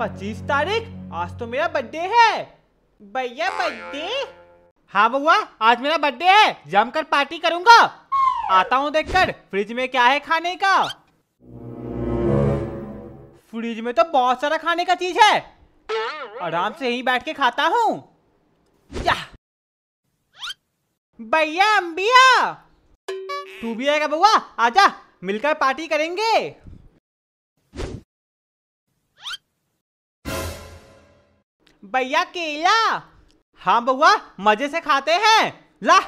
पच्चीस तारीख आज तो मेरा बर्थडे है भैया बर्थडे हाँ बउआ आज मेरा बर्थडे है जमकर पार्टी करूँगा आता हूँ देखकर फ्रिज में क्या है खाने का फ्रिज में तो बहुत सारा खाने का चीज है आराम से यहीं बैठ के खाता हूँ भैया अम्बिया तू भी आएगा बउआ आजा मिलकर पार्टी करेंगे भैया केला हाँ बउआ मजे से खाते हैं ला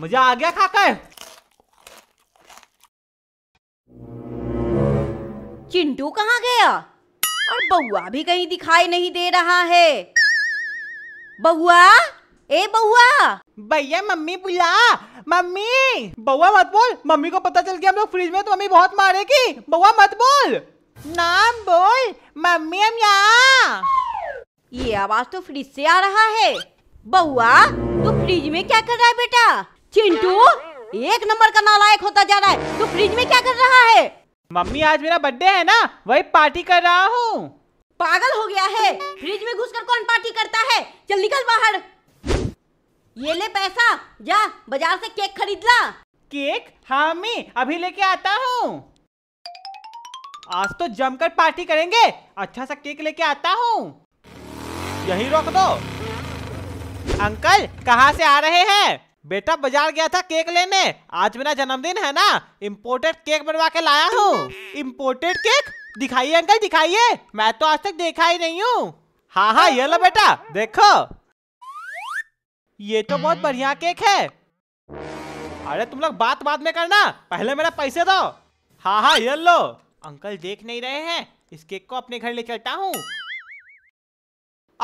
मजा आ गया खाकर चिंटू कहाँ गया और बउआ भी कहीं दिखाई नहीं दे रहा है बउआ ए बउआ भैया मम्मी बुला मम्मी बउआ मत बोल मम्मी को पता चल गया हम लोग फ्रिज में तो मम्मी बहुत मारेगी बउआ मत बोल नाम बोल मम्मी हम ये आवाज तो फ्रिज से आ रहा है बउआ तू फ्रिज में क्या कर रहा है बेटा चिंटू एक नंबर का नालायक होता जा रहा है तू फ्रिज में क्या कर रहा है मम्मी आज मेरा बर्थडे है ना वही पार्टी कर रहा हूँ पागल हो गया है फ्रिज में घुसकर कौन पार्टी करता है चल निकल बाहर ये ले पैसा जा बाजार से केक खरीद ला केक हाँ मम्मी अभी लेके आता हूँ आज तो जमकर पार्टी करेंगे अच्छा सा केक लेके आता हूँ यही रोक दो अंकल कहाँ से आ रहे हैं बेटा बाजार गया था केक लेने आज मेरा जन्मदिन है ना इम्पोर्टेड केक बनवा के लाया हूँ इम्पोर्टेड केक दिखाइए अंकल दिखाइए मैं तो आज तक देखा ही नहीं हूँ हाँ हाँ ये लो बेटा देखो ये तो बहुत बढ़िया केक है अरे तुम लोग बात बाद में करना पहले मेरा पैसे दो हाँ हाँ ये लो अंकल देख नहीं रहे हैं इस केक को अपने घर ले चलता हूँ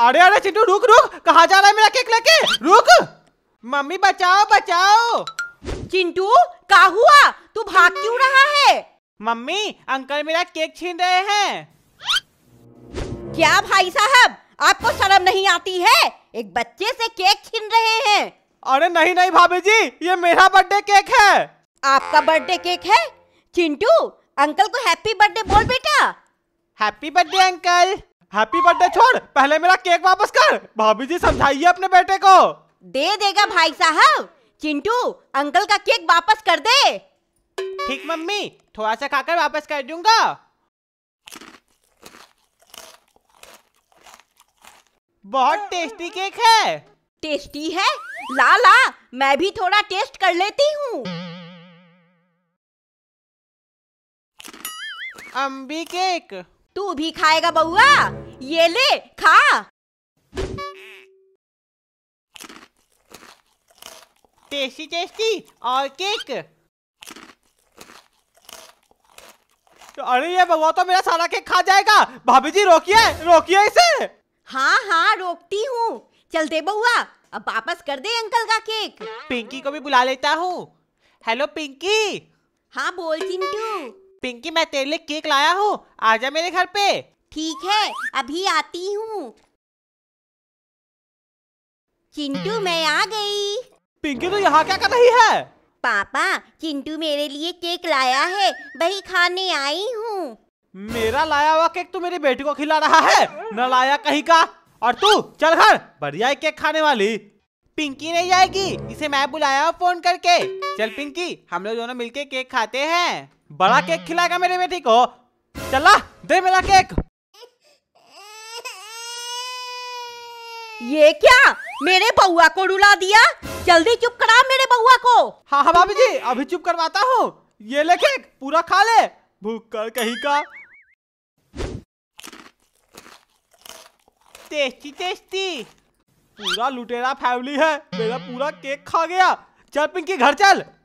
अरे अरे चिंटू रुक रुक कहा जा रहा है मेरा केक लेके रुक मम्मी बचाओ बचाओ चिंटू का हुआ तू भाग क्यों रहा है मम्मी अंकल मेरा केक छीन रहे हैं क्या भाई साहब आपको शर्म नहीं आती है एक बच्चे से केक छीन रहे हैं अरे नहीं नहीं भाभी जी ये मेरा बर्थडे केक है आपका बर्थडे केक है चिंटू अंकल को हैप्पी बर्थडे बोल बेटा happy birthday uncle happy birthday छोड़ पहले मेरा केक वापस कर भाभी जी समझाइए अपने बेटे को दे देगा भाई साहब चिंटू अंकल का केक वापस कर दे ठीक मम्मी थोड़ा सा खाकर वापस कर दूंगा बहुत टेस्टी केक है टेस्टी है ला ला मैं भी थोड़ा टेस्ट कर लेती हूँ अम्बी केक तू भी खाएगा बउआ ये ले खा टेस्टी टेस्टी और केक तो अरे ये बउआ तो मेरा सारा केक खा जाएगा भाभी जी रोकिए रोकिए इसे हाँ हाँ रोकती हूँ चलते बउआ अब वापस कर दे अंकल का केक पिंकी को भी बुला लेता हूँ हेलो पिंकी हाँ बोल चिंटू पिंकी मैं तेरे लिए केक लाया हूँ आ जा मेरे घर पे ठीक है अभी आती हूँ चिंटू मैं आ गई पिंकी तो यहाँ क्या कर रही है पापा चिंटू मेरे लिए केक लाया है वही खाने आई हूँ मेरा लाया हुआ केक तू मेरी बेटी को खिला रहा है न लाया कहीं का और तू चल घर बढ़िया केक खाने वाली पिंकी नहीं जाएगी इसे मैं बुलाया हूँ फोन करके चल पिंकी हम लोग दोनों मिलके केक खाते हैं बड़ा हाँ। केक खिलाएगा मेरी बेटी को चला दे मेरा केक ये क्या मेरे बउआ को रुला दिया जल्दी चुप करा मेरे बउआ को हाँ हाँ भाभी जी अभी चुप करवाता हूँ ये ले केक पूरा खा ले भूख कर कहीं का टेस्टी टेस्टी पूरा लुटेरा फैमिली है मेरा पूरा केक खा गया चल पिंकी घर चल